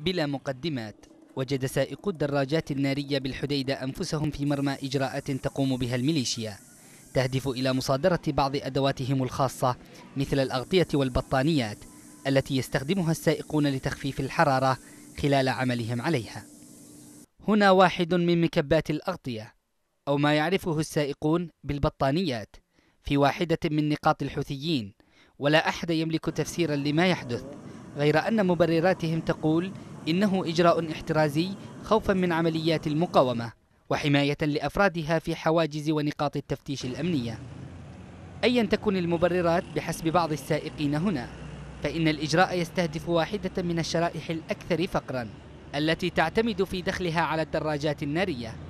بلا مقدمات وجد سائقو الدراجات النارية بالحديدة أنفسهم في مرمى إجراءات تقوم بها الميليشيا تهدف إلى مصادرة بعض أدواتهم الخاصة مثل الأغطية والبطانيات التي يستخدمها السائقون لتخفيف الحرارة خلال عملهم عليها هنا واحد من مكبات الأغطية أو ما يعرفه السائقون بالبطانيات في واحدة من نقاط الحوثيين ولا أحد يملك تفسيرا لما يحدث غير أن مبرراتهم تقول إنه إجراء احترازي خوفا من عمليات المقاومة وحماية لأفرادها في حواجز ونقاط التفتيش الأمنية أيا تكن المبررات بحسب بعض السائقين هنا فإن الإجراء يستهدف واحدة من الشرائح الأكثر فقرا التي تعتمد في دخلها على الدراجات النارية